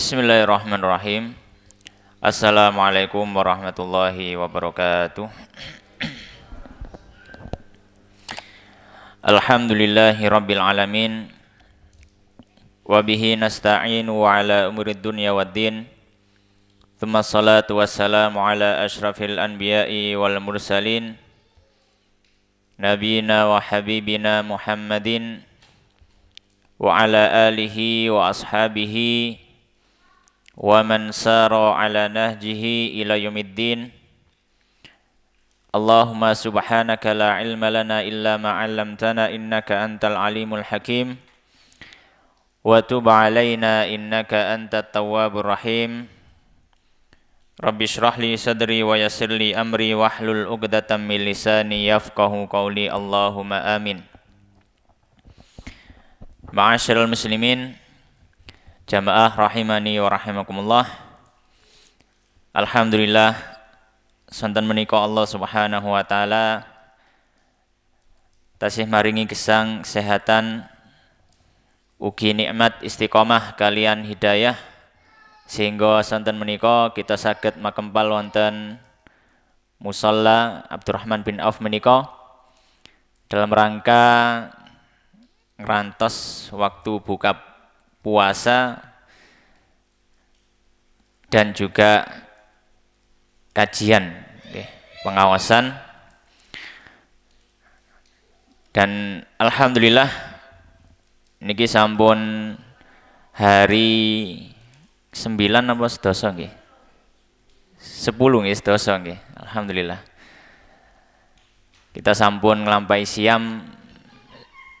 Bismillahirrahmanirrahim. Assalamualaikum warahmatullahi wabarakatuh. Alhamdulillahi rabbil alamin. Wa bihi nasta'inu ala umuri dunya din Thumma salatu wassalamu ala ashrafil anbiya'i wal mursalin. Nabina wa habibina Muhammadin wa ala alihi wa ashabihi ومن سار على نهجه إلى يوم الدين اللهم سبحانك لا علم لنا إلا ما علمتنا إنك أنت العليم الحكيم وتب علينا إنك أنت التواب الرحيم رب اشرح لي صدري ويسر لي أمري واحلل عقدة من لساني يفقه قولي اللهم آمين معاشر المسلمين Jamaah rahimani wa rahimakumullah. Alhamdulillah santan menika Allah Subhanahu wa taala tasih maringi gesang kesehatan ugi nikmat istiqomah kalian hidayah sehingga santan menika kita sakit makempal wonten musalla Abdurrahman bin Auf menika dalam rangka rantos waktu buka puasa dan juga kajian pengawasan dan alhamdulillah niki sampun hari 9 apa sedoso nggih 10 nggih sedoso nggih alhamdulillah kita sampun nglampahi siam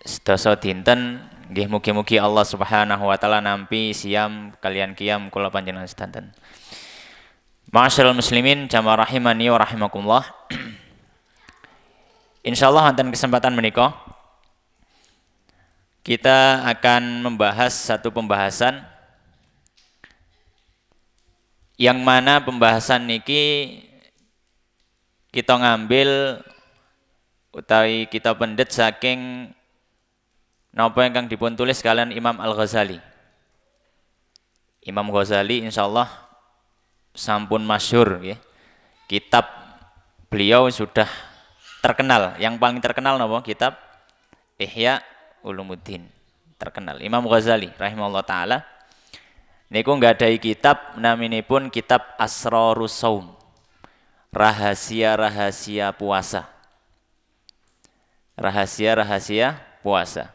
sedoso dinten Gih muki muki Allah Subhanahu wa taala nampi siam kalian kiam kula panjenengan sedanten. Ma'asyiral muslimin jamaah rahimani wa rahimakumullah. Insyaallah wonten kesempatan menika kita akan membahas satu pembahasan yang mana pembahasan niki kita ngambil utawi kita pendet saking Napa ingkang dipun tulis kalian Imam Al-Ghazali. Imam Ghazali Insya Allah sampun masyur. ya. Kitab beliau sudah terkenal, yang paling terkenal nopo kitab Ihya Ulumuddin. Terkenal Imam Ghazali rahimahullah taala. Niku ada kitab pun kitab Asrarus Saum. Rahasia-rahasia puasa. Rahasia-rahasia puasa.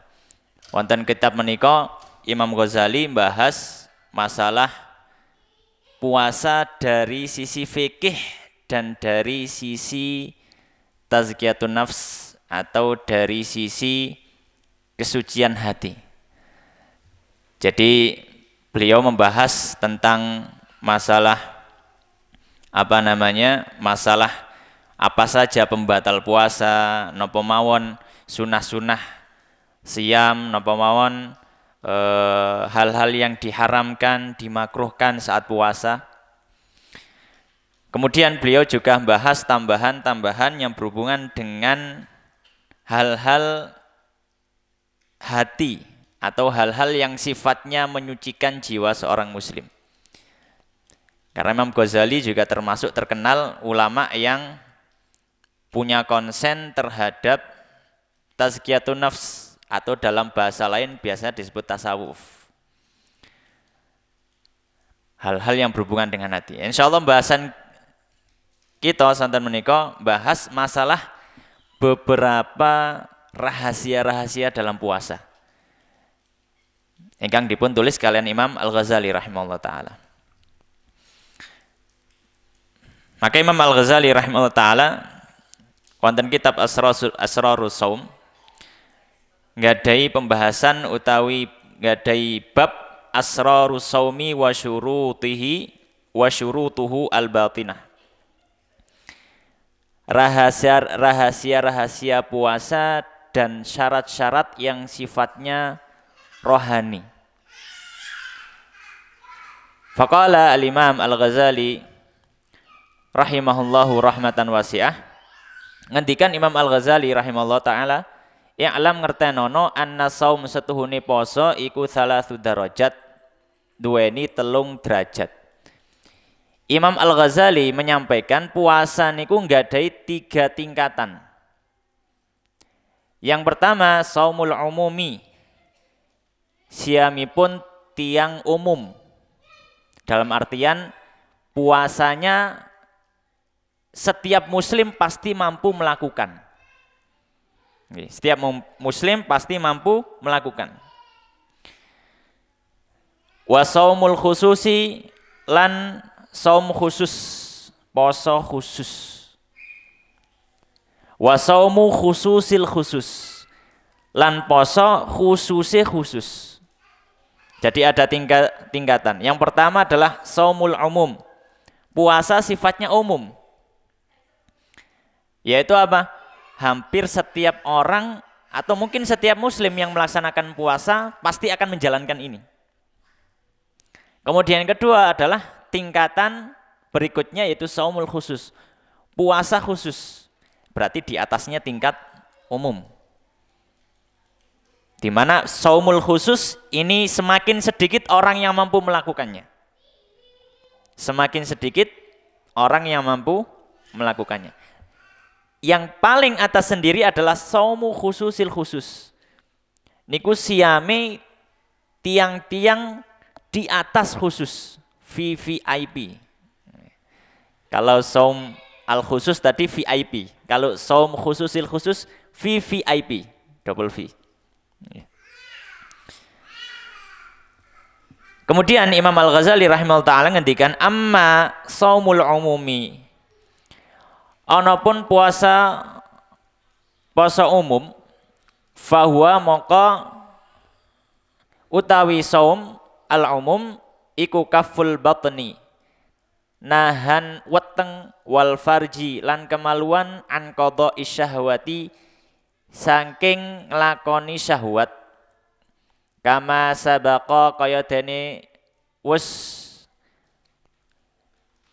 Wonten kitab menika Imam Ghazali membahas masalah puasa dari sisi fikih dan dari sisi tazkiyatun nafs atau dari sisi kesucian hati. Jadi beliau membahas tentang masalah apa namanya? masalah apa saja pembatal puasa, nopo mawon, sunah-sunah siam napa mawon eh, hal-hal e, yang diharamkan, dimakruhkan saat puasa. Kemudian beliau juga membahas tambahan-tambahan yang berhubungan dengan hal-hal hati atau hal-hal yang sifatnya menyucikan jiwa seorang muslim. Karena Imam Ghazali juga termasuk terkenal ulama yang punya konsen terhadap tazkiyatun nafs atau dalam bahasa lain biasanya disebut tasawuf. Hal-hal yang berhubungan dengan hati. Insya Allah bahasan kita santan meniko bahas masalah beberapa rahasia-rahasia dalam puasa. Engkang dipun tulis kalian Imam Al-Ghazali rahimahullah taala. Maka Imam Al-Ghazali rahimahullah taala wonten kitab Asrarus Saum ngadai pembahasan utawi ngadai bab asrarus saumi wa syurutihi wa syurutuhu al batinah rahasia rahasia rahasia puasa dan syarat-syarat yang sifatnya rohani Faqala al-Imam Al-Ghazali rahimahullahu rahmatan wasi'ah ngendikan Imam Al-Ghazali rahimahullah taala alam ngerti Nono, anna saum setuhuni poso iku salasu dua ini telung derajat. Imam Al-Ghazali menyampaikan puasa niku nggak ada tiga tingkatan. Yang pertama saumul umumi. Siami pun tiang umum. Dalam artian puasanya setiap muslim pasti mampu melakukan. Setiap muslim pasti mampu melakukan. saumul khususi lan saum khusus, poso khusus. saumu khususil khusus. Lan poso khususi khusus. Jadi ada tingga, tingkatan. Yang pertama adalah saumul umum. Puasa sifatnya umum. Yaitu apa? hampir setiap orang atau mungkin setiap muslim yang melaksanakan puasa pasti akan menjalankan ini. Kemudian yang kedua adalah tingkatan berikutnya yaitu saumul khusus. Puasa khusus. Berarti di atasnya tingkat umum. Di mana saumul khusus ini semakin sedikit orang yang mampu melakukannya. Semakin sedikit orang yang mampu melakukannya yang paling atas sendiri adalah saumu khususil khusus. Niku siame tiang-tiang di atas khusus, VVIP. Kalau saum al khusus tadi VIP. Kalau saum khususil khusus VVIP, double V. Kemudian Imam Al-Ghazali rahimahullah ta'ala ngendikan amma saumul umumi Anapun puasa puasa umum fahuwa maka utawi saum al umum iku kaful batni nahan weteng wal farji lan kemaluan an qadha isyahwati saking nglakoni syahwat kama sabaqa kaya dene wis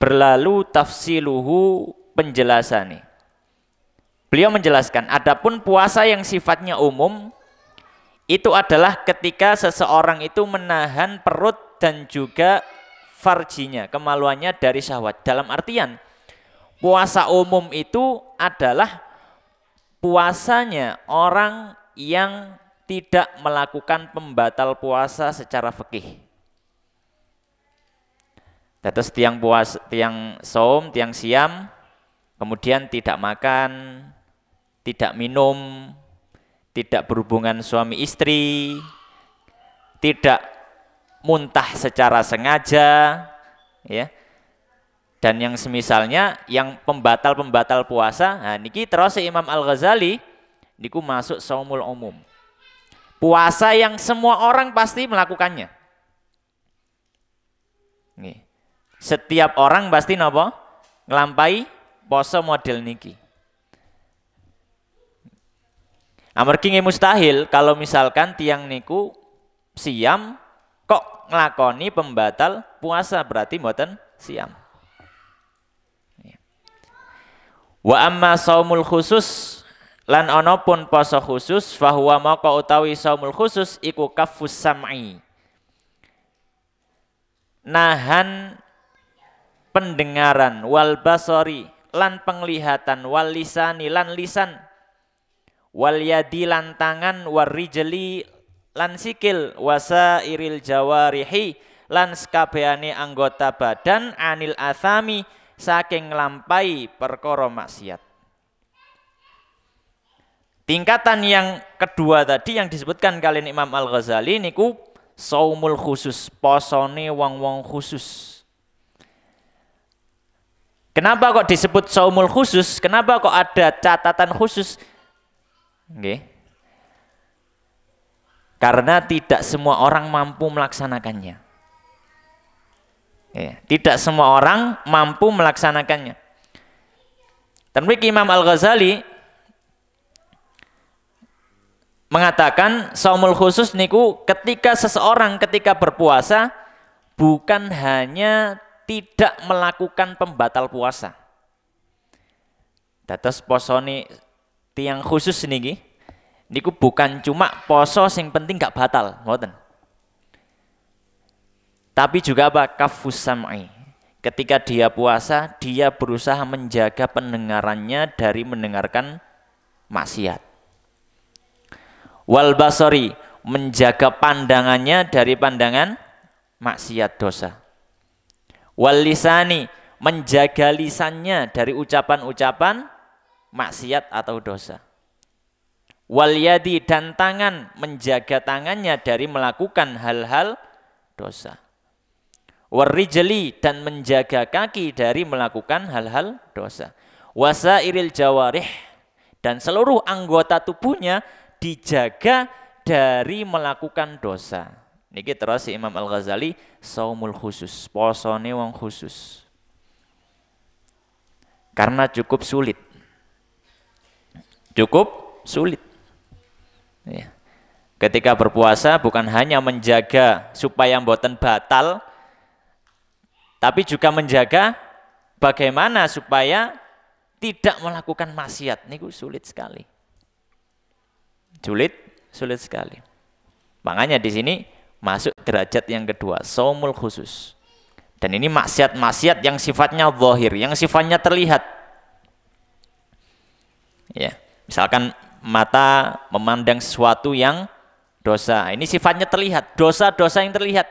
berlalu tafsiluhu penjelasan nih. Beliau menjelaskan, adapun puasa yang sifatnya umum itu adalah ketika seseorang itu menahan perut dan juga farjinya, kemaluannya dari syahwat. Dalam artian, puasa umum itu adalah puasanya orang yang tidak melakukan pembatal puasa secara fikih. Tetes tiang puasa, tiang som, tiang siam, kemudian tidak makan, tidak minum, tidak berhubungan suami istri, tidak muntah secara sengaja, ya. Dan yang semisalnya yang pembatal-pembatal puasa, nah niki terus Imam Al-Ghazali niku masuk saumul umum. Puasa yang semua orang pasti melakukannya. Nih. Setiap orang pasti nopo ngelampai poso model niki amargi mustahil kalau misalkan tiang niku siam kok nglakoni pembatal puasa berarti mboten siam iya. wa amma saumul khusus lan ana pun poso khusus fahuwa maka utawi saumul khusus iku kafus sam'i nahan pendengaran wal basori lan penglihatan wal lisani lan lisan wal yadi lan tangan war rijli lan sikil iril jawarihi lan skabeane anggota badan anil athami saking lampai perkoro maksiat tingkatan yang kedua tadi yang disebutkan kalian Imam Al-Ghazali niku saumul khusus posone wong-wong khusus Kenapa kok disebut saumul khusus? Kenapa kok ada catatan khusus? Okay. Karena tidak semua orang mampu melaksanakannya. Ya, tidak semua orang mampu melaksanakannya. Tenwik Imam Al-Ghazali mengatakan saumul khusus niku ketika seseorang ketika berpuasa bukan hanya tidak melakukan pembatal puasa. Dados posoni tiang khusus niki niku bukan cuma poso yang penting gak batal, ngoten. Tapi juga apa? Kafus samai. Ketika dia puasa, dia berusaha menjaga pendengarannya dari mendengarkan maksiat. Walbasori menjaga pandangannya dari pandangan maksiat dosa. Walisani menjaga lisannya dari ucapan-ucapan maksiat atau dosa Walyadi dan tangan menjaga tangannya dari melakukan hal-hal dosa Warijeli dan menjaga kaki dari melakukan hal-hal dosa Wasa iril jawarih dan seluruh anggota tubuhnya dijaga dari melakukan dosa Niki terus si Imam Al-Ghazali saumul khusus, posone wong khusus. Karena cukup sulit. Cukup sulit. Ya. Ketika berpuasa bukan hanya menjaga supaya mboten batal, tapi juga menjaga bagaimana supaya tidak melakukan maksiat. Niku sulit sekali. Sulit, sulit sekali. Makanya di sini masuk derajat yang kedua somul khusus dan ini maksiat-maksiat yang sifatnya zahir yang sifatnya terlihat ya misalkan mata memandang sesuatu yang dosa ini sifatnya terlihat dosa-dosa yang terlihat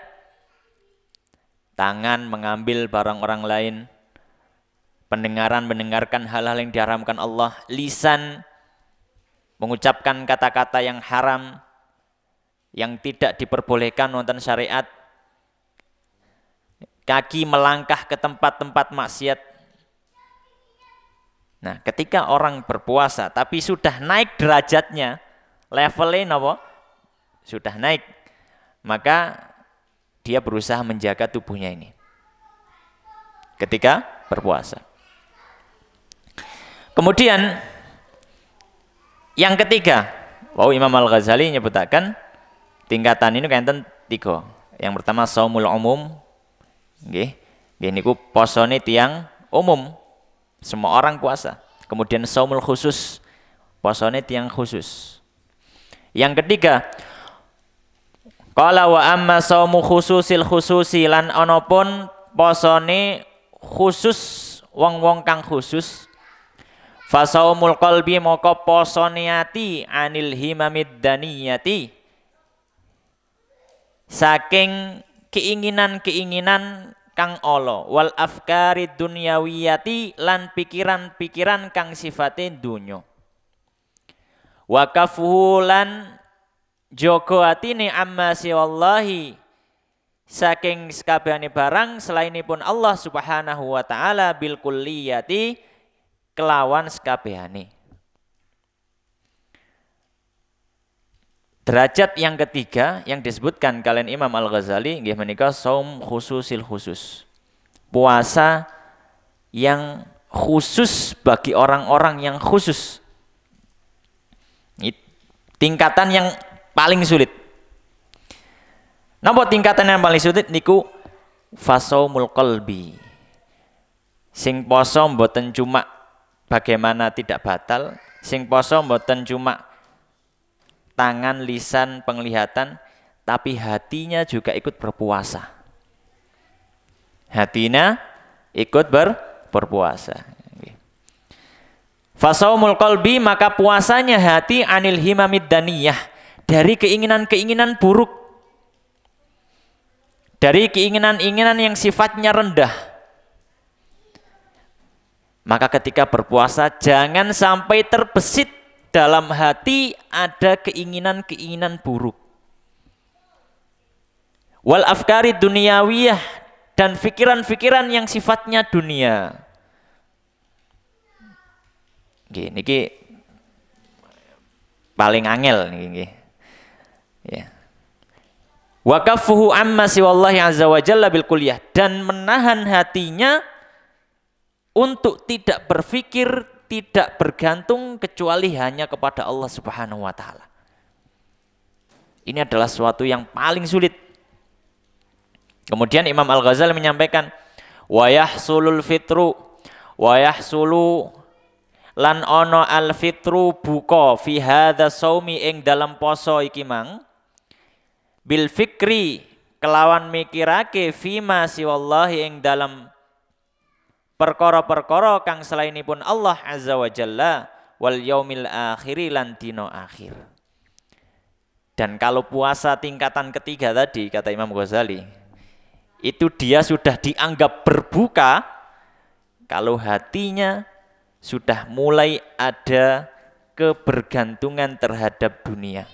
tangan mengambil barang orang lain pendengaran mendengarkan hal-hal yang diharamkan Allah lisan mengucapkan kata-kata yang haram yang tidak diperbolehkan nonton syariat kaki melangkah ke tempat-tempat maksiat nah ketika orang berpuasa tapi sudah naik derajatnya levelnya apa? sudah naik maka dia berusaha menjaga tubuhnya ini ketika berpuasa kemudian yang ketiga wow Imam Al-Ghazali menyebutkan tingkatan ini kenten tiga yang pertama saumul umum nggih nggih niku posone tiang umum semua orang puasa kemudian saumul khusus posone tiang khusus yang ketiga kalau wa amma saumu khususil khususi lan ana pun posone khusus wong-wong kang khusus fasaumul qalbi moko posone ati anil himamid daniyati saking keinginan-keinginan kang Allah wal afkari dunyawiyati lan pikiran-pikiran kang sifate dunya wa kafulan lan jogo atine amma siwallahi saking sekabehane barang selainipun Allah Subhanahu wa taala bil kulliyati kelawan sekabehane Derajat yang ketiga yang disebutkan kalian Imam Al-Ghazali menikah menikah saum khususil khusus. Puasa yang khusus bagi orang-orang yang khusus. tingkatan yang paling sulit. Nampak tingkatan yang paling sulit niku fasaumul qalbi. Sing poso mboten cuma bagaimana tidak batal, sing poso mboten cuma tangan, lisan, penglihatan, tapi hatinya juga ikut berpuasa. Hatinya ikut ber, berpuasa. Fasaumul qalbi maka puasanya hati anil himamid daniyah dari keinginan-keinginan buruk. Dari keinginan-keinginan yang sifatnya rendah. Maka ketika berpuasa jangan sampai terbesit dalam hati ada keinginan-keinginan buruk. Wal afkari duniawiyah dan pikiran-pikiran yang sifatnya dunia. Gini, niki paling angel niki nggih. Ya. Wa amma siwallahi azza wa jalla bil kuliah dan menahan hatinya untuk tidak berpikir tidak bergantung kecuali hanya kepada Allah Subhanahu wa taala. Ini adalah suatu yang paling sulit. Kemudian Imam Al-Ghazali menyampaikan wa yahsulul fitru wa yahsulu lan ono al fitru buka fi hadza saumi ing dalam poso iki mang bil fikri kelawan mikirake fima siwallahi ing dalam perkara-perkara kang selainipun Allah azza wa jalla wal yaumil akhiri lan dino akhir. Dan kalau puasa tingkatan ketiga tadi kata Imam Ghazali, itu dia sudah dianggap berbuka kalau hatinya sudah mulai ada kebergantungan terhadap dunia.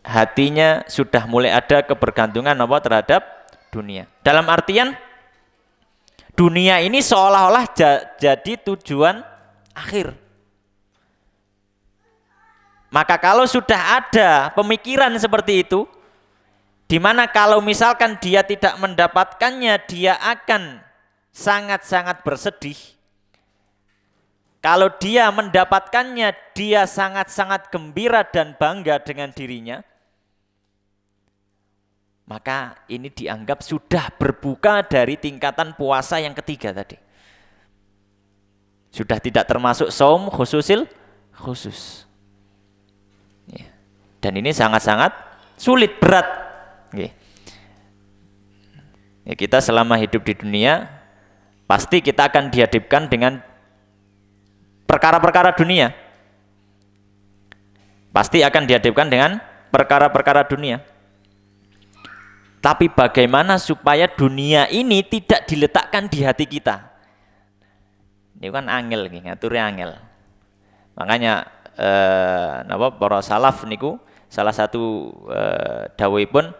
Hatinya sudah mulai ada kebergantungan apa terhadap dunia. Dalam artian dunia ini seolah-olah jadi tujuan akhir. Maka kalau sudah ada pemikiran seperti itu, di mana kalau misalkan dia tidak mendapatkannya, dia akan sangat-sangat bersedih. Kalau dia mendapatkannya, dia sangat-sangat gembira dan bangga dengan dirinya maka ini dianggap sudah berbuka dari tingkatan puasa yang ketiga tadi. Sudah tidak termasuk som khususil khusus. Iya. Dan ini sangat-sangat sulit berat. Iya. Ya, kita selama hidup di dunia pasti kita akan dihadapkan dengan perkara-perkara dunia. Pasti akan dihadapkan dengan perkara-perkara dunia tapi bagaimana supaya dunia ini tidak diletakkan di hati kita? Ini kan angel nih, ngaturnya angel. Makanya eh, napa para salaf niku salah satu eh, dawai pun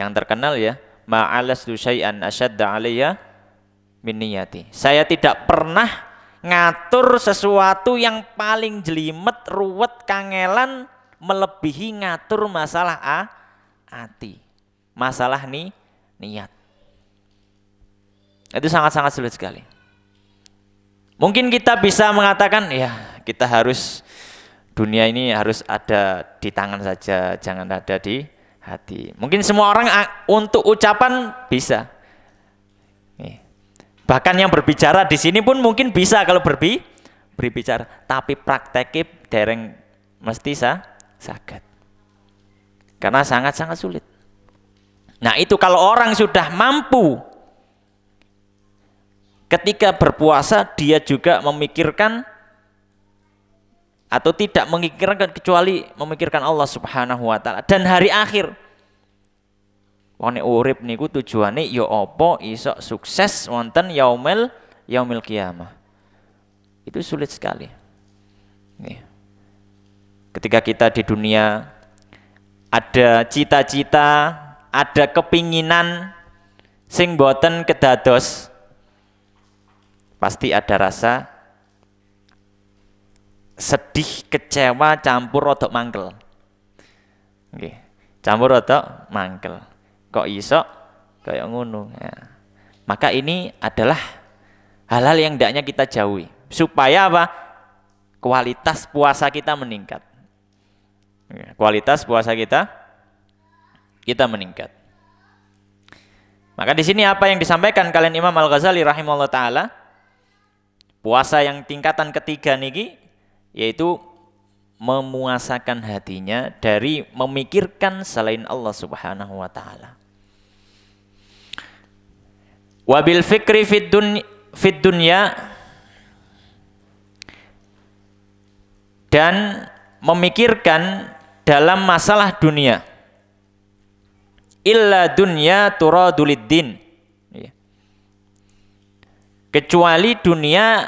yang terkenal ya, ma'alas dusayan asyad alayya ya, Saya tidak pernah ngatur sesuatu yang paling jelimet, ruwet, kangelan melebihi ngatur masalah a, hati masalah nih niat. Itu sangat-sangat sulit sekali. Mungkin kita bisa mengatakan ya kita harus dunia ini harus ada di tangan saja, jangan ada di hati. Mungkin semua orang ah, untuk ucapan bisa. Bahkan yang berbicara di sini pun mungkin bisa kalau berbi berbicara, tapi prakteknya dereng mesti sah sakit. Karena sangat-sangat sulit. Nah itu kalau orang sudah mampu ketika berpuasa dia juga memikirkan atau tidak memikirkan kecuali memikirkan Allah Subhanahu wa taala dan hari akhir. Wong nek urip niku tujuane ya apa iso sukses wonten yaumil yaumil kiamah. Itu sulit sekali. Nih. Ketika kita di dunia ada cita-cita ada kepinginan sing boten kedados pasti ada rasa sedih, kecewa, campur rotok mangkel. Oke. Campur rotok mangkel. Kok iso kayak ngono. Ya. Maka ini adalah hal-hal yang hendaknya kita jauhi supaya apa? Kualitas puasa kita meningkat. Kualitas puasa kita kita meningkat. Maka di sini apa yang disampaikan kalian Imam Al-Ghazali rahimahullah taala puasa yang tingkatan ketiga niki yaitu memuasakan hatinya dari memikirkan selain Allah Subhanahu wa taala. Wabil fikri fid dunya, fid dunya dan memikirkan dalam masalah dunia illa dunya ya. kecuali dunia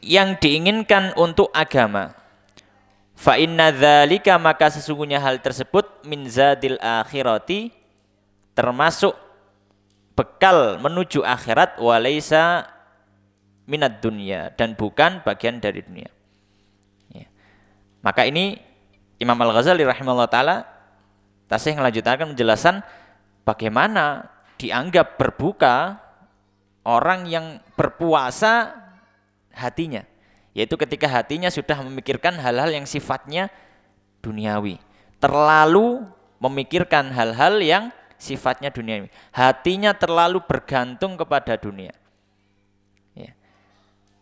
yang diinginkan untuk agama fa inna dhalika maka sesungguhnya hal tersebut min zadil akhirati termasuk bekal menuju akhirat walaisa minat dunia dan bukan bagian dari dunia ya. maka ini Imam Al-Ghazali rahimahullah ta'ala Tasih melanjutkan penjelasan bagaimana dianggap berbuka orang yang berpuasa hatinya, yaitu ketika hatinya sudah memikirkan hal-hal yang sifatnya duniawi, terlalu memikirkan hal-hal yang sifatnya duniawi, hatinya terlalu bergantung kepada dunia. Ya.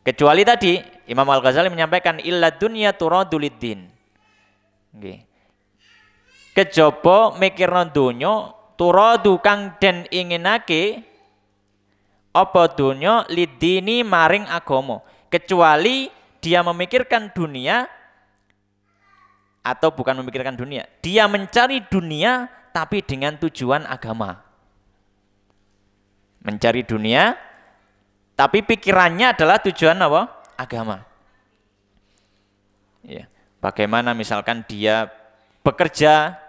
Kecuali tadi Imam Al Ghazali menyampaikan ilah dunia turadulidin. Okay kejaba mikirna donya turadu kang den inginake apa donya lidini maring agama kecuali dia memikirkan dunia atau bukan memikirkan dunia dia mencari dunia tapi dengan tujuan agama mencari dunia tapi pikirannya adalah tujuan apa agama ya bagaimana misalkan dia bekerja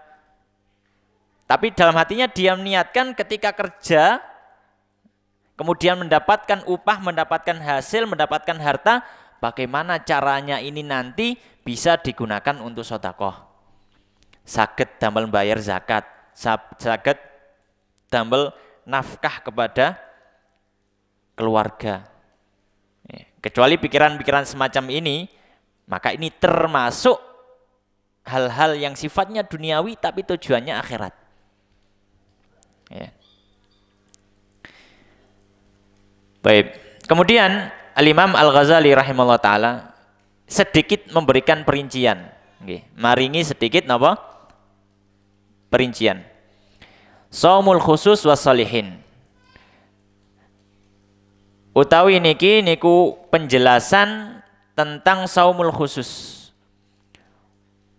tapi dalam hatinya dia niatkan ketika kerja, kemudian mendapatkan upah, mendapatkan hasil, mendapatkan harta, bagaimana caranya ini nanti bisa digunakan untuk sodakoh. Sakit tambal bayar zakat, saget tambal nafkah kepada keluarga. Ya, kecuali pikiran-pikiran semacam ini, maka ini termasuk hal-hal yang sifatnya duniawi tapi tujuannya akhirat. Ya. Baik. Kemudian Al-Imam Al-Ghazali rahimahullah taala sedikit memberikan perincian. Nggih, maringi sedikit apa? Perincian. Saumul khusus wasolihin. Utawi niki niku penjelasan tentang saumul khusus.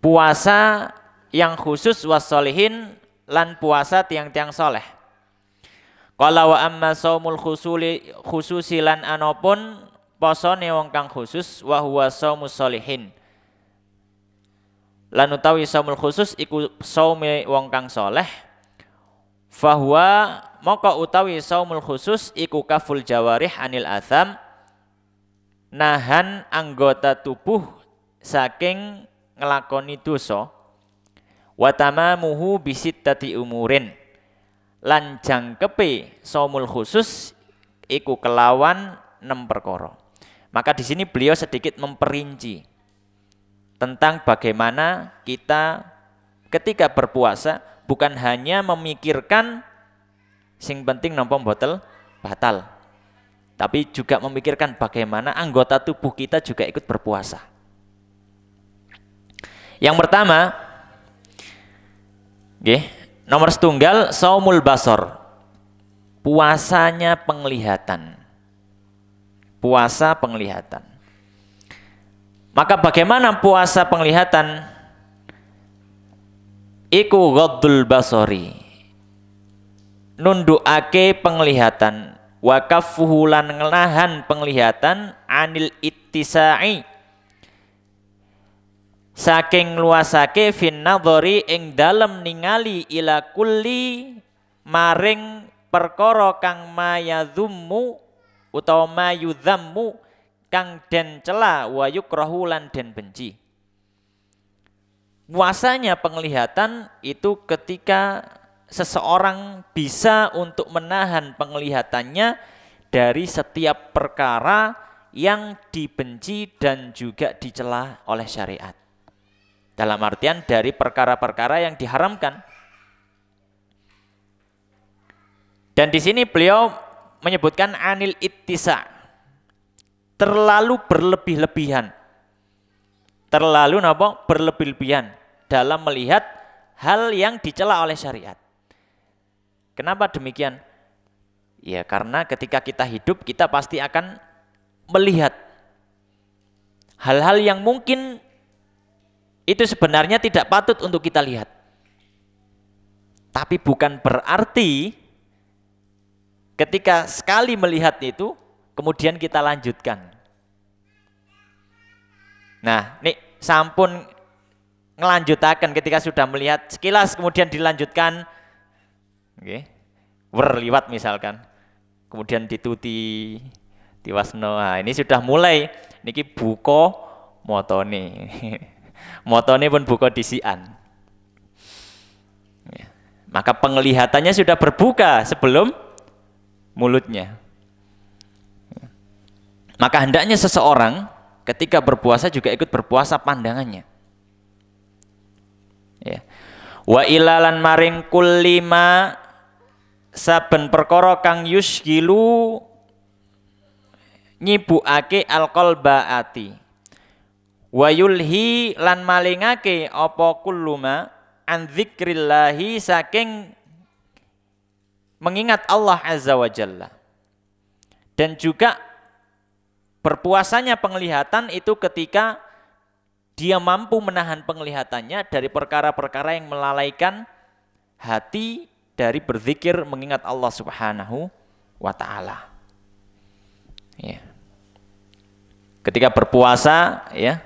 Puasa yang khusus wasolihin lan puasa tiang-tiang soleh. Kalau wa amma saumul khusuli khususi lan anopun posone wong kang khusus wa huwa saumus solihin. Lan utawi saumul khusus iku saume wong kang soleh. Fahuwa moko utawi saumul khusus iku kaful jawarih anil azam nahan anggota tubuh saking ngelakoni dosa muhu bisittati umurin lan jangkepe somul khusus iku kelawan enam perkara. Maka di sini beliau sedikit memperinci tentang bagaimana kita ketika berpuasa bukan hanya memikirkan sing penting nampa botol batal. Tapi juga memikirkan bagaimana anggota tubuh kita juga ikut berpuasa. Yang pertama, Okay. Nomor setunggal saumul basor. Puasanya penglihatan. Puasa penglihatan. Maka bagaimana puasa penglihatan? Iku ghaddul basori. Nundukake penglihatan wakafuhulan ngelahan penglihatan anil ittisai saking luasake fin nadhari ing dalem ningali ila kulli maring perkara kang mayadzummu utawa mayudzammu kang den cela wa yukrahu lan den benci puasanya penglihatan itu ketika seseorang bisa untuk menahan penglihatannya dari setiap perkara yang dibenci dan juga dicela oleh syariat dalam artian dari perkara-perkara yang diharamkan. Dan di sini beliau menyebutkan anil ittisa. Terlalu berlebih-lebihan. Terlalu napa? Berlebih-lebihan dalam melihat hal yang dicela oleh syariat. Kenapa demikian? Ya karena ketika kita hidup kita pasti akan melihat hal-hal yang mungkin itu sebenarnya tidak patut untuk kita lihat. Tapi bukan berarti ketika sekali melihat itu kemudian kita lanjutkan. Nah, nih sampun ngelanjutakan ketika sudah melihat sekilas kemudian dilanjutkan oke okay, werliwat misalkan kemudian dituti diwasno nah, ini sudah mulai niki buko motone Motone pun buka disian. Ya. Maka penglihatannya sudah berbuka sebelum mulutnya. Ya. Maka hendaknya seseorang ketika berpuasa juga ikut berpuasa pandangannya. Ya. Wa ilalan maring kulima saben perkara kang yusgilu nyibukake alqalba ati wa lan malingake apa kulluma an dzikrillahi saking mengingat Allah azza wa jalla dan juga berpuasanya penglihatan itu ketika dia mampu menahan penglihatannya dari perkara-perkara yang melalaikan hati dari berzikir mengingat Allah Subhanahu wa taala. Ya. Ketika berpuasa ya,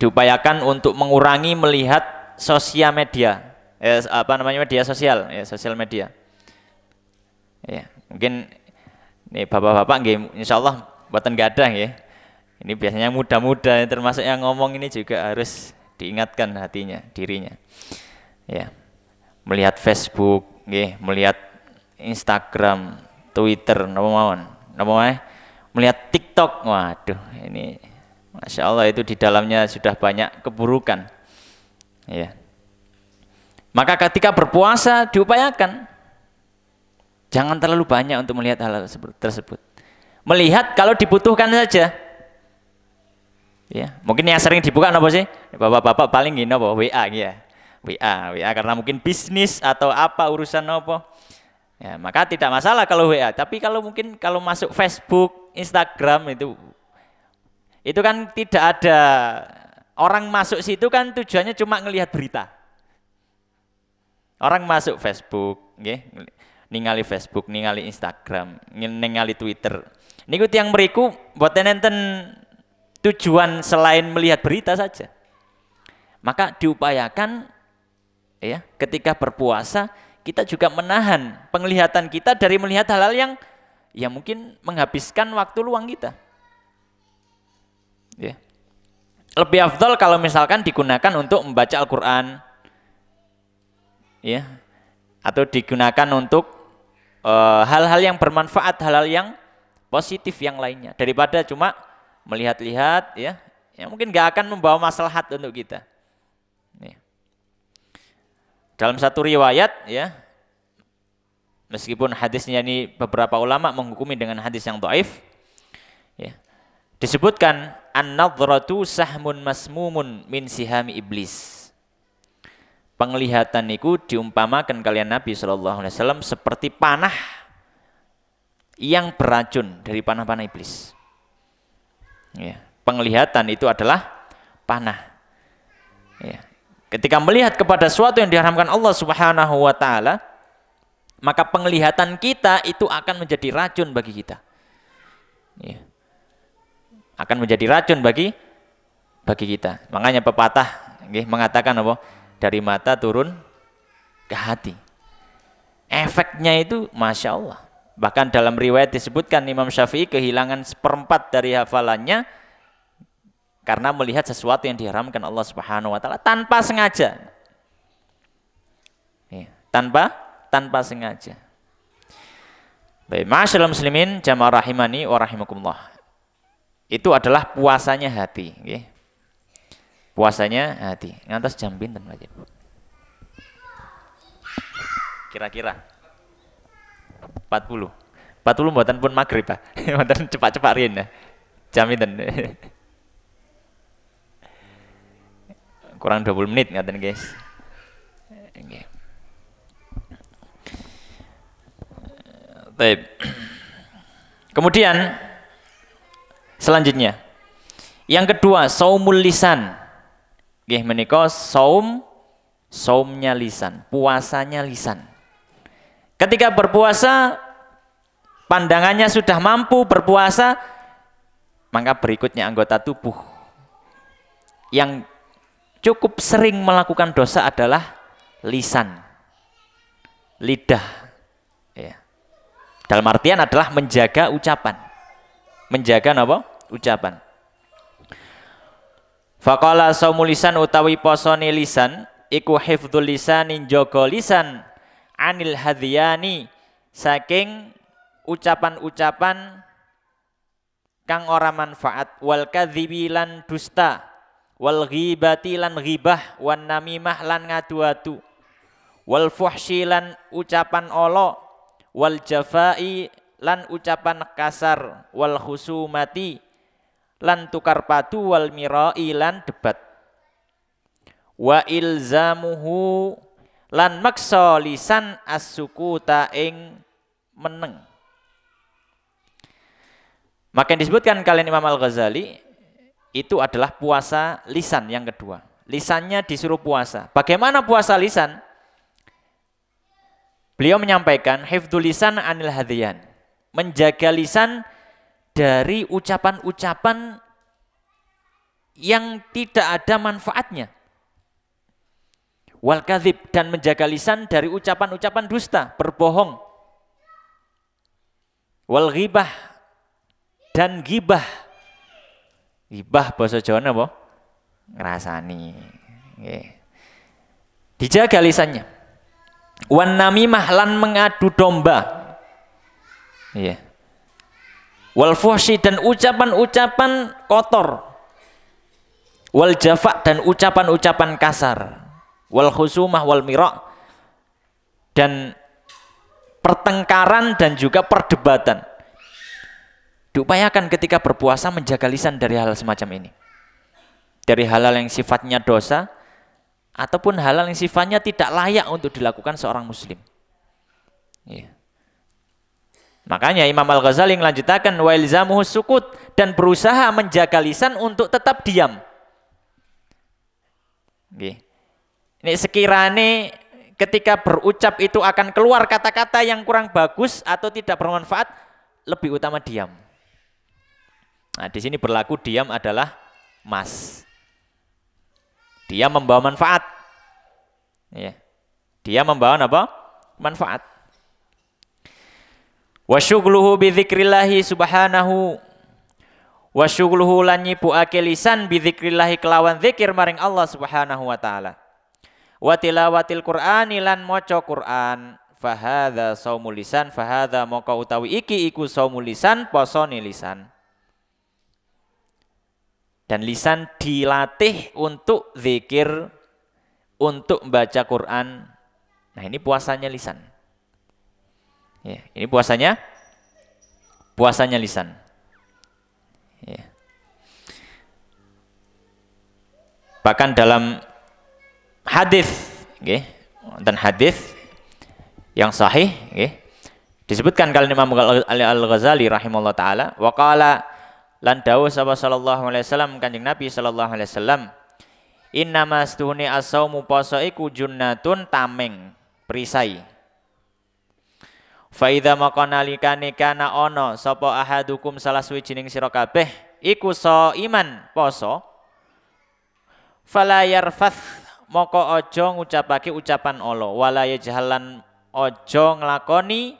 diupayakan untuk mengurangi melihat sosial media eh, apa namanya media sosial ya sosial media ya mungkin nih bapak-bapak insya Allah buatan gadang ya ini biasanya muda-muda termasuk yang ngomong ini juga harus diingatkan hatinya dirinya ya melihat Facebook ya, melihat Instagram Twitter nomor nomor melihat TikTok waduh ini Masya Allah itu di dalamnya sudah banyak keburukan. Ya. Maka ketika berpuasa diupayakan jangan terlalu banyak untuk melihat hal, -hal tersebut. Melihat kalau dibutuhkan saja. Ya, mungkin yang sering dibuka apa sih? Bapak-bapak paling gini apa WA gitu ya. WA, WA karena mungkin bisnis atau apa urusan apa. Ya, maka tidak masalah kalau WA, tapi kalau mungkin kalau masuk Facebook, Instagram itu itu kan tidak ada orang masuk situ kan tujuannya cuma ngelihat berita. Orang masuk Facebook, nggih, ningali Facebook, ningali Instagram, ningali Twitter. Niku yang meriku buat enten tujuan selain melihat berita saja. Maka diupayakan ya, ketika berpuasa kita juga menahan penglihatan kita dari melihat hal-hal yang ya mungkin menghabiskan waktu luang kita. Ya. Lebih afdol kalau misalkan digunakan untuk membaca Al-Quran, ya, atau digunakan untuk eh, hal-hal uh, yang bermanfaat, hal-hal yang positif yang lainnya daripada cuma melihat-lihat, ya, yang mungkin nggak akan membawa maslahat untuk kita. Ya. Dalam satu riwayat, ya, meskipun hadisnya ini beberapa ulama menghukumi dengan hadis yang doaif, ya, Disebutkan an-nadratu sahmun masmumun min sihami iblis. Penglihatan itu diumpamakan kalian Nabi saw seperti panah yang beracun dari panah-panah iblis. Ya, penglihatan itu adalah panah. Ya. Ketika melihat kepada sesuatu yang diharamkan Allah Subhanahu wa taala, maka penglihatan kita itu akan menjadi racun bagi kita. Ya akan menjadi racun bagi bagi kita. Makanya pepatah nggih mengatakan apa? Dari mata turun ke hati. Efeknya itu Masya Allah. Bahkan dalam riwayat disebutkan Imam Syafi'i kehilangan seperempat dari hafalannya karena melihat sesuatu yang diharamkan Allah Subhanahu wa taala tanpa sengaja. Iya, tanpa tanpa sengaja. Baik, masyaallah muslimin jamaah rahimani wa itu adalah puasanya hati okay. puasanya hati ngantas jam pinten Pak kira-kira 40 40 buatan pun maghrib Pak buatan cepat-cepat rin ya jam pinten kurang 20 menit ngatain guys okay. Kemudian Selanjutnya, yang kedua saumul lisan. Nggih menika saum saumnya lisan, puasanya lisan. Ketika berpuasa pandangannya sudah mampu berpuasa, maka berikutnya anggota tubuh yang cukup sering melakukan dosa adalah lisan. Lidah. Ya. Dalam artian adalah menjaga ucapan. Menjaga apa? ucapan Fakola saumul utawi posone lisan iku hifdzul lisanin jaga lisan anil hadiyani saking ucapan-ucapan kang ora manfaat wal kadzibilan dusta wal ghibati lan ghibah wan namimah lan ngadu-adu wal fuhsyi lan ucapan olo wal jafai lan ucapan kasar wal khusumati lan tukar padu wal mirai lan debat wa ilzamuhu lan maksa lisan as-sukuta ing meneng maka yang disebutkan kalian Imam Al-Ghazali itu adalah puasa lisan yang kedua lisannya disuruh puasa bagaimana puasa lisan beliau menyampaikan lisan anil hadian menjaga lisan dari ucapan-ucapan yang tidak ada manfaatnya. Wal kadhib dan menjaga lisan dari ucapan-ucapan dusta, berbohong. Wal ghibah dan gibah. Gibah bahasa Jawa apa? Ngerasani. Nggih. Dijaga lisannya. Wan namimah lan mengadu domba. Iya. Yeah wal fuhsi dan ucapan-ucapan kotor wal jafa dan ucapan-ucapan kasar wal khusumah wal mirok dan pertengkaran dan juga perdebatan diupayakan ketika berpuasa menjaga lisan dari hal semacam ini dari halal yang sifatnya dosa ataupun halal yang sifatnya tidak layak untuk dilakukan seorang muslim yeah. Makanya Imam Al-Ghazali melanjutkan wa ilzamuhu sukut dan berusaha menjaga lisan untuk tetap diam. Ini sekiranya ketika berucap itu akan keluar kata-kata yang kurang bagus atau tidak bermanfaat, lebih utama diam. Nah, di sini berlaku diam adalah mas. Dia membawa manfaat. Iya. Dia membawa apa? Manfaat wa syughluhu bi dzikrillah subhanahu wa syughluhu lan nyibuake lisan bi dzikrillah kelawan zikir maring Allah Subhanahu wa taala wa tilawatil qur'ani lan maca Qur'an fahadza saumul lisan fahadza moko utawi iki iku saumul lisan posone lisan dan lisan dilatih untuk zikir untuk baca Quran nah ini puasanya lisan Ya, ini puasanya puasanya lisan. Ya. Bahkan dalam hadis, okay, dan hadis yang sahih, okay, disebutkan kalau Imam Al-Ghazali rahimahullah taala waqala lan dawuh sapa sallallahu alaihi wasallam Kanjeng Nabi sallallahu alaihi wasallam innamastuni as-saumu poso iku junnatun tameng perisai Faida maka nalikane kana ono sopo ahadukum salah suwijining sira kabeh iku so iman poso fala yarfath moko ojo ngucapake ucapan Allah Walaya yajhalan ojo nglakoni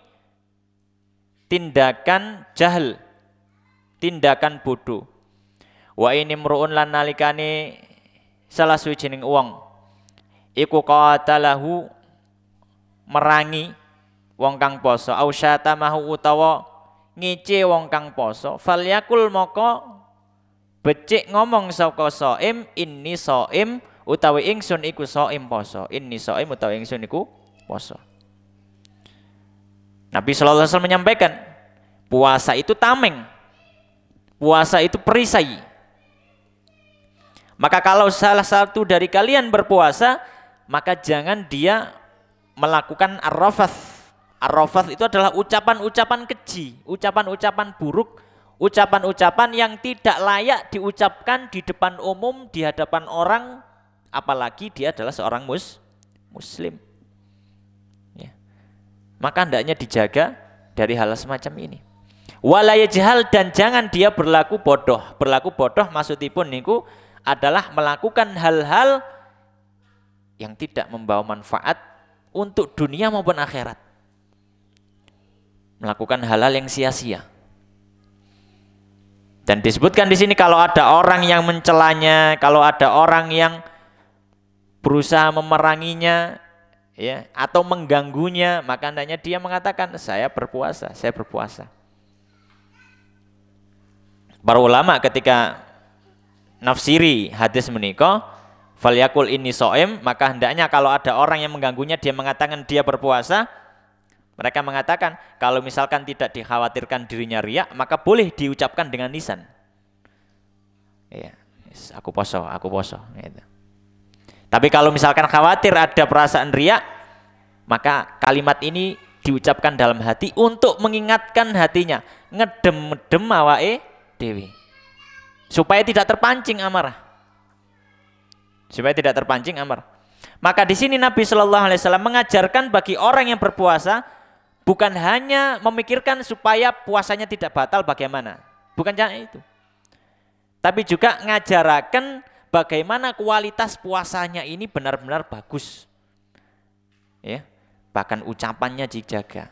tindakan jahil tindakan bodoh wa ini mruun lan nalikane salah suwijining uang. iku qatalahu merangi wong kang poso au syatamahu utawa ngice wong kang poso falyakul moko becik ngomong saka saim inni saim utawi ingsun iku saim poso inni saim utawi ingsun iku poso Nabi sallallahu alaihi wasallam menyampaikan puasa itu tameng puasa itu perisai maka kalau salah satu dari kalian berpuasa, maka jangan dia melakukan arrafat Arrofas itu adalah ucapan-ucapan keji, ucapan-ucapan buruk, ucapan-ucapan yang tidak layak diucapkan di depan umum, di hadapan orang, apalagi dia adalah seorang mus, muslim. Ya. Maka hendaknya dijaga dari hal semacam ini. Walaya jahal dan jangan dia berlaku bodoh. Berlaku bodoh maksudipun niku adalah melakukan hal-hal yang tidak membawa manfaat untuk dunia maupun akhirat melakukan halal yang sia-sia. Dan disebutkan di sini kalau ada orang yang mencelanya, kalau ada orang yang berusaha memeranginya, ya atau mengganggunya, maka hendaknya dia mengatakan saya berpuasa, saya berpuasa. Para ulama ketika nafsiri hadis menikah falyakul ini soem maka hendaknya kalau ada orang yang mengganggunya dia mengatakan dia berpuasa mereka mengatakan kalau misalkan tidak dikhawatirkan dirinya riak, maka boleh diucapkan dengan lisan. Iya, aku poso, aku poso. Gitu. Tapi kalau misalkan khawatir ada perasaan riak, maka kalimat ini diucapkan dalam hati untuk mengingatkan hatinya ngedem-ngedem awae dewi supaya tidak terpancing amarah supaya tidak terpancing amarah maka di sini Nabi Shallallahu Alaihi Wasallam mengajarkan bagi orang yang berpuasa Bukan hanya memikirkan supaya puasanya tidak batal bagaimana. Bukan hanya itu. Tapi juga ngajarakan bagaimana kualitas puasanya ini benar-benar bagus. Ya, bahkan ucapannya dijaga.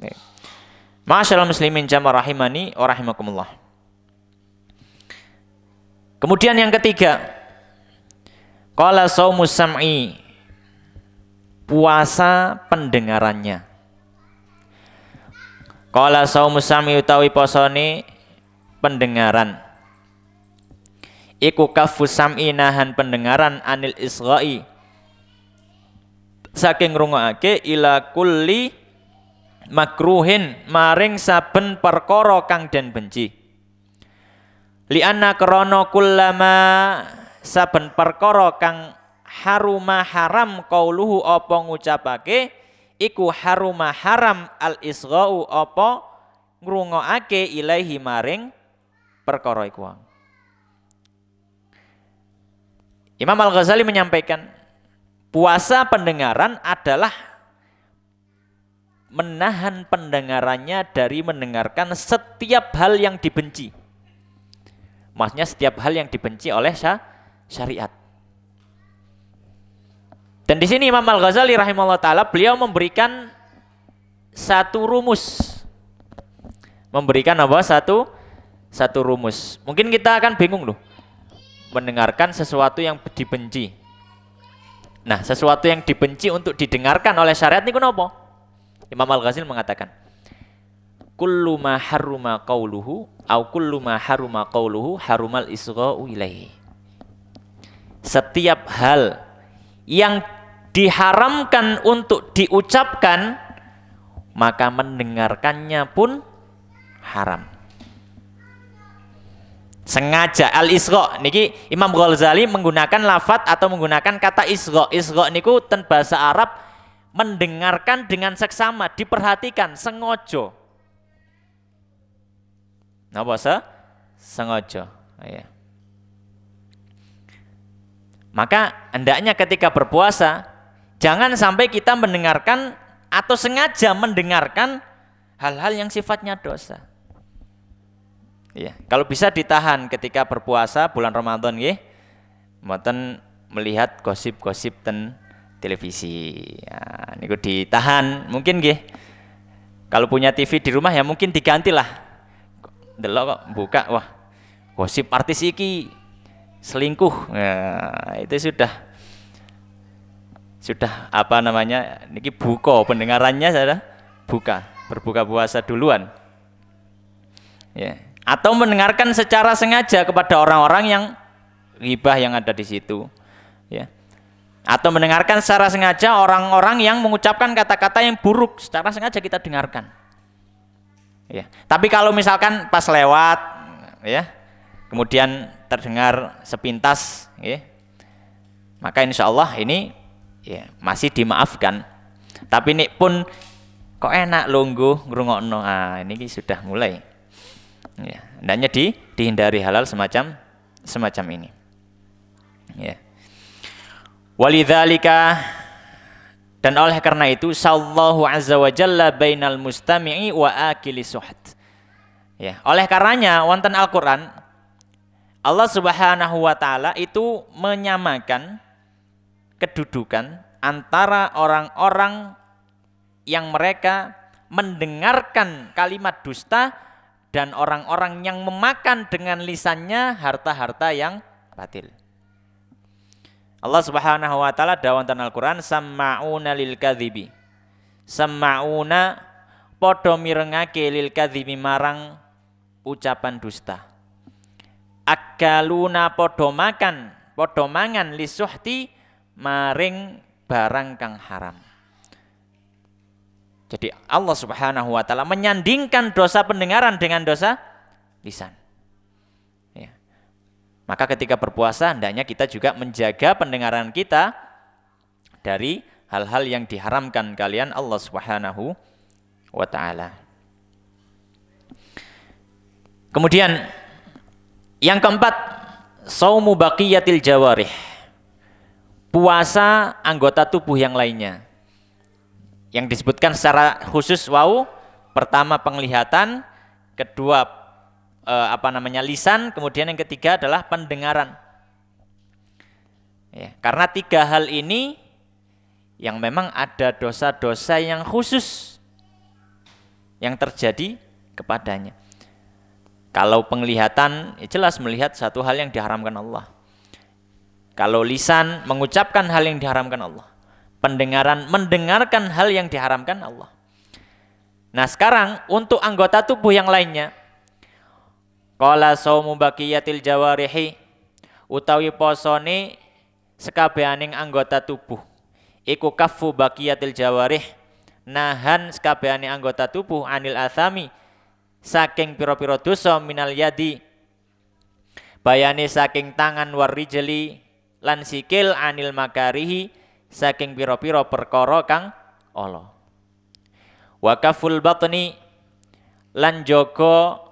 Ya. Masyaallah muslimin jamaah rahimani wa rahimakumullah. Kemudian yang ketiga, qala saumus sam'i puasa pendengarannya. Qala saumu sami utawi posoni pendengaran. Iku kafu sam'i nahan pendengaran anil isra'i. Saking rungokake ila kulli makruhin maring saben perkara kang den benci. Lianna krana kullama saben perkara kang haruma haram qauluhu apa ngucapake iku haruma haram al isgha'u apa ngrungokake ilahi maring perkara iku. Imam Al-Ghazali menyampaikan puasa pendengaran adalah menahan pendengarannya dari mendengarkan setiap hal yang dibenci. Maksudnya setiap hal yang dibenci oleh syariat. Dan di sini Imam Al-Ghazali rahimahullah taala beliau memberikan satu rumus. Memberikan apa? Satu satu rumus. Mungkin kita akan bingung loh. Mendengarkan sesuatu yang dibenci. Nah, sesuatu yang dibenci untuk didengarkan oleh syariat niku napa? Imam Al-Ghazali mengatakan, kullu ma haruma qauluhu au kullu ma haruma qauluhu harumal isra'u ilaihi. Setiap hal yang diharamkan untuk diucapkan maka mendengarkannya pun haram sengaja al isra niki Imam Ghazali menggunakan lafat atau menggunakan kata isra isra niku ten bahasa Arab mendengarkan dengan seksama diperhatikan sengojo napa sengojo oh, iya. Maka hendaknya ketika berpuasa jangan sampai kita mendengarkan atau sengaja mendengarkan hal-hal yang sifatnya dosa. Ya, kalau bisa ditahan ketika berpuasa bulan Ramadan nggih. Mboten melihat gosip-gosip ten televisi. Ya, niku ditahan mungkin nggih. Kalau punya TV di rumah ya mungkin digantilah. Delok buka wah gosip artis iki selingkuh nah, itu sudah sudah apa namanya niki buka pendengarannya saya buka berbuka puasa duluan ya atau mendengarkan secara sengaja kepada orang-orang yang ribah yang ada di situ ya atau mendengarkan secara sengaja orang-orang yang mengucapkan kata-kata yang buruk secara sengaja kita dengarkan ya tapi kalau misalkan pas lewat ya kemudian terdengar sepintas ya. maka insya Allah ini ya, masih dimaafkan tapi ini pun kok enak longgo ngrungokno ah ini sudah mulai ya hendaknya di dihindari halal semacam semacam ini ya walidzalika dan oleh karena itu sallallahu azza wa jalla bainal mustami'i wa akili suhat. Ya, oleh karenanya wonten Al-Qur'an Allah Subhanahu wa taala itu menyamakan kedudukan antara orang-orang yang mereka mendengarkan kalimat dusta dan orang-orang yang memakan dengan lisannya harta-harta yang batil. Allah Subhanahu wa taala dawantan Al-Qur'an sama'una lil kadhibi. Sama'una padha mirengake lil kadhibi marang ucapan dusta Agaluna podo makan podo mangan lisuhti maring barang kang haram jadi Allah subhanahu wa ta'ala menyandingkan dosa pendengaran dengan dosa lisan ya. maka ketika berpuasa hendaknya kita juga menjaga pendengaran kita dari hal-hal yang diharamkan kalian Allah subhanahu wa ta'ala kemudian yang keempat, saumu baqiyatil jawarih. Puasa anggota tubuh yang lainnya. Yang disebutkan secara khusus wau, pertama penglihatan, kedua eh, apa namanya lisan, kemudian yang ketiga adalah pendengaran. Ya, karena tiga hal ini yang memang ada dosa-dosa yang khusus yang terjadi kepadanya. Kalau penglihatan, ya jelas melihat satu hal yang diharamkan Allah. Kalau lisan, mengucapkan hal yang diharamkan Allah. Pendengaran, mendengarkan hal yang diharamkan Allah. Nah sekarang, untuk anggota tubuh yang lainnya, Kala saumu bakiyatil jawarihi utawi posoni sekabianing anggota tubuh. Iku kafu bakiyatil jawarih nahan sekabianing anggota tubuh anil asami saking piro-piro dosa minal yadi bayane saking tangan warijeli lan sikil anil makarihi saking piro-piro perkara kang Allah wakaful batni lan jaga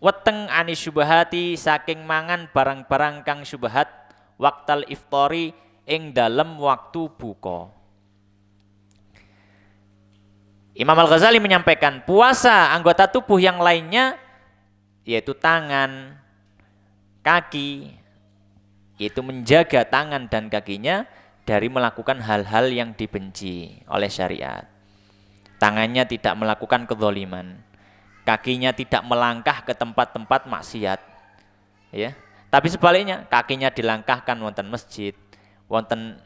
weteng anis subahati saking mangan barang-barang kang subahat waktal iftori ing dalem waktu buka Imam Al-Ghazali menyampaikan puasa anggota tubuh yang lainnya yaitu tangan, kaki itu menjaga tangan dan kakinya dari melakukan hal-hal yang dibenci oleh syariat. Tangannya tidak melakukan kedoliman, kakinya tidak melangkah ke tempat-tempat maksiat. Ya. Tapi sebaliknya, kakinya dilangkahkan wonten masjid, wonten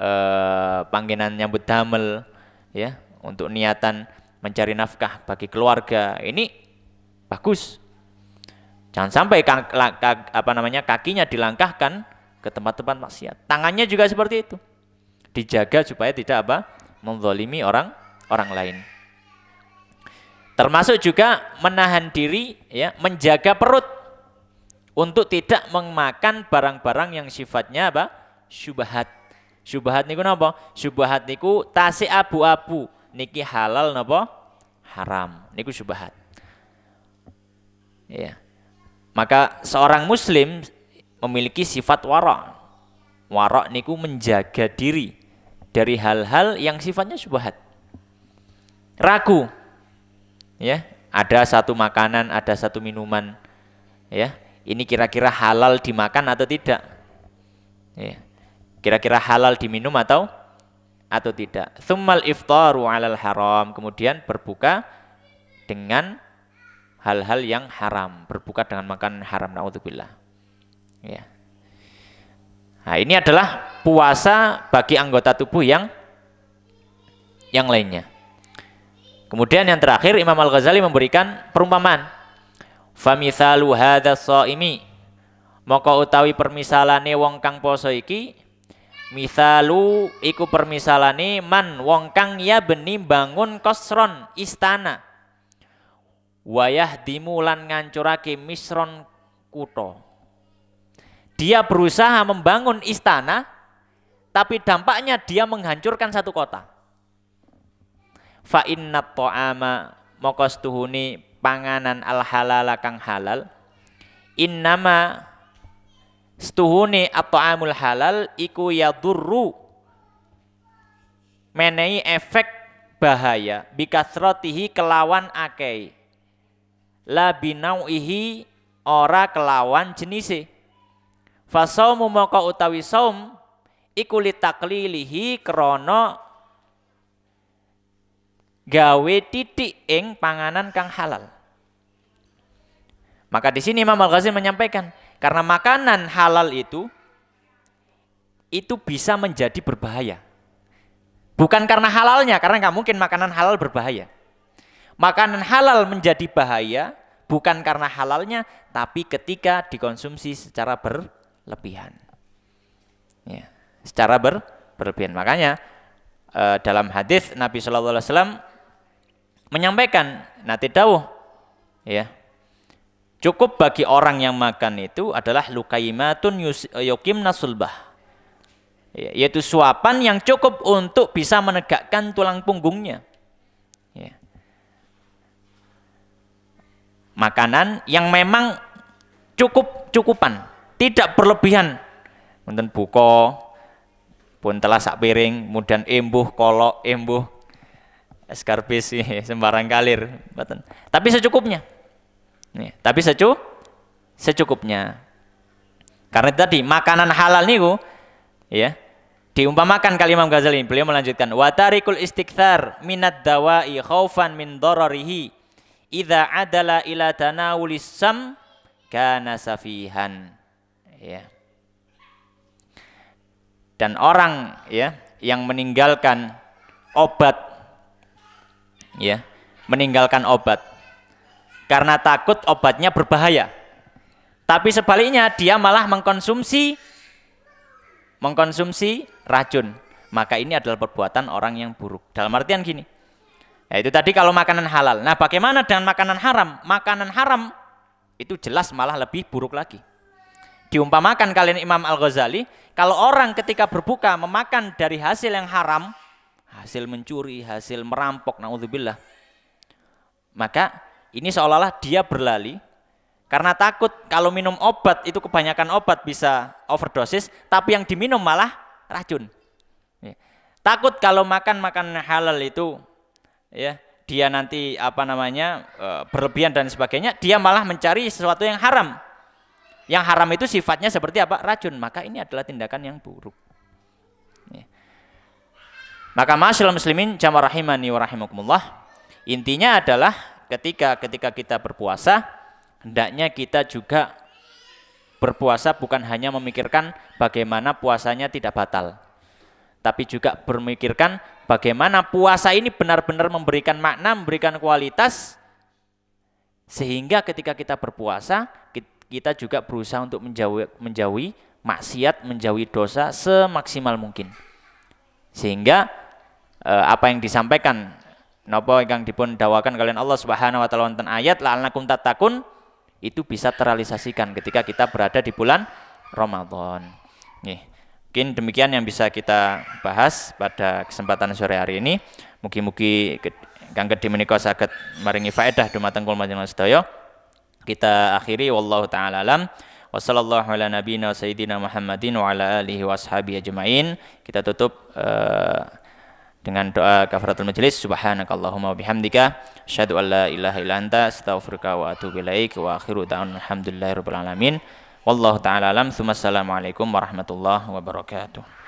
eh, panggilan nyambut damel, ya, untuk niatan mencari nafkah bagi keluarga ini bagus jangan sampai apa namanya kakinya dilangkahkan ke tempat-tempat maksiat tangannya juga seperti itu dijaga supaya tidak apa menzolimi orang orang lain termasuk juga menahan diri ya menjaga perut untuk tidak memakan barang-barang yang sifatnya apa syubhat syubhat niku napa syubhat niku tasik abu-abu niki halal napa haram niku syubhat ya maka seorang muslim memiliki sifat warok warok niku menjaga diri dari hal-hal yang sifatnya syubhat ragu ya ada satu makanan ada satu minuman ya ini kira-kira halal dimakan atau tidak ya kira-kira halal diminum atau atau tidak. Thummal iftaru alal haram. Kemudian berbuka dengan hal-hal yang haram. Berbuka dengan makan haram. Na'udzubillah. Ya. Nah, ini adalah puasa bagi anggota tubuh yang yang lainnya. Kemudian yang terakhir Imam Al-Ghazali memberikan perumpamaan. Famithalu hadza shaimi. Maka utawi permisalane wong kang poso iki Misalu iku permisalani man wong kang ya beni bangun kosron istana. Wayah dimulan ngancurake misron kuto. Dia berusaha membangun istana tapi dampaknya dia menghancurkan satu kota. Fa inna ama mokos tuhuni panganan al halal kang halal innama atau amul halal iku yadurru menei efek bahaya bikasratihi kelawan akei la binauihi ora kelawan jenise fasaumu moko utawi saum iku litaklilihi krono gawe titik ing panganan kang halal maka di sini Imam Al-Ghazali menyampaikan, karena makanan halal itu itu bisa menjadi berbahaya. Bukan karena halalnya, karena nggak mungkin makanan halal berbahaya. Makanan halal menjadi bahaya bukan karena halalnya, tapi ketika dikonsumsi secara berlebihan. Ya, secara ber, berlebihan. Makanya e, dalam hadis Nabi Shallallahu Alaihi Wasallam menyampaikan nanti dawuh ya Cukup bagi orang yang makan itu adalah lukaimatun eh, yukim nasulbah. Ya, yaitu suapan yang cukup untuk bisa menegakkan tulang punggungnya. Ya. Makanan yang memang cukup-cukupan. Tidak berlebihan. Mungkin buko, pun telah sak piring, kemudian embuh, kolok, embuh, eskarpis sembarang kalir. Tapi secukupnya. Ya, tapi secu secukupnya. Karena tadi makanan halal niku ya diumpamakan kali Imam Ghazali beliau melanjutkan watarikul istikthar minat dawai khaufan min dororihi idza adala ila tanawulis sam kana safihan ya dan orang ya yang meninggalkan obat ya meninggalkan obat karena takut obatnya berbahaya. Tapi sebaliknya dia malah mengkonsumsi mengkonsumsi racun. Maka ini adalah perbuatan orang yang buruk. Dalam artian gini. Ya itu tadi kalau makanan halal. Nah, bagaimana dengan makanan haram? Makanan haram itu jelas malah lebih buruk lagi. Diumpamakan kalian Imam Al-Ghazali, kalau orang ketika berbuka memakan dari hasil yang haram, hasil mencuri, hasil merampok, naudzubillah, maka ini seolah-olah dia berlali karena takut kalau minum obat itu kebanyakan obat bisa overdosis, tapi yang diminum malah racun. Ya. Takut kalau makan makan halal itu ya dia nanti apa namanya e, berlebihan dan sebagainya, dia malah mencari sesuatu yang haram. Yang haram itu sifatnya seperti apa? Racun. Maka ini adalah tindakan yang buruk. Ya. Maka masyaallah muslimin jamaah rahimani wa rahimakumullah. Intinya adalah ketika ketika kita berpuasa hendaknya kita juga berpuasa bukan hanya memikirkan bagaimana puasanya tidak batal tapi juga bermikirkan bagaimana puasa ini benar-benar memberikan makna, memberikan kualitas sehingga ketika kita berpuasa kita juga berusaha untuk menjauhi, menjauhi maksiat, menjauhi dosa semaksimal mungkin. Sehingga eh, apa yang disampaikan Nopo yang dipun dawakan kalian Allah Subhanahu wa taala wonten ayat la'allakum tatakun itu bisa terrealisasikan ketika kita berada di bulan Ramadan. Nih, mungkin demikian yang bisa kita bahas pada kesempatan sore hari ini. Mugi-mugi kang gedhe menika saged maringi faedah dumateng kula majelis sedaya. Kita akhiri wallahu taala alam. Wassallallahu ala nabiyina sayyidina Muhammadin wa ala alihi washabihi ajmain. Kita tutup uh, dengan doa kafaratul Majlis subhanakallahumma wabihamdika syadu an la ilaha illa anta astaghfiruka wa atubu ilaik wa akhiru ta'ala alhamdulillahi rabbil alamin wallahu taala alam assalamualaikum warahmatullahi wabarakatuh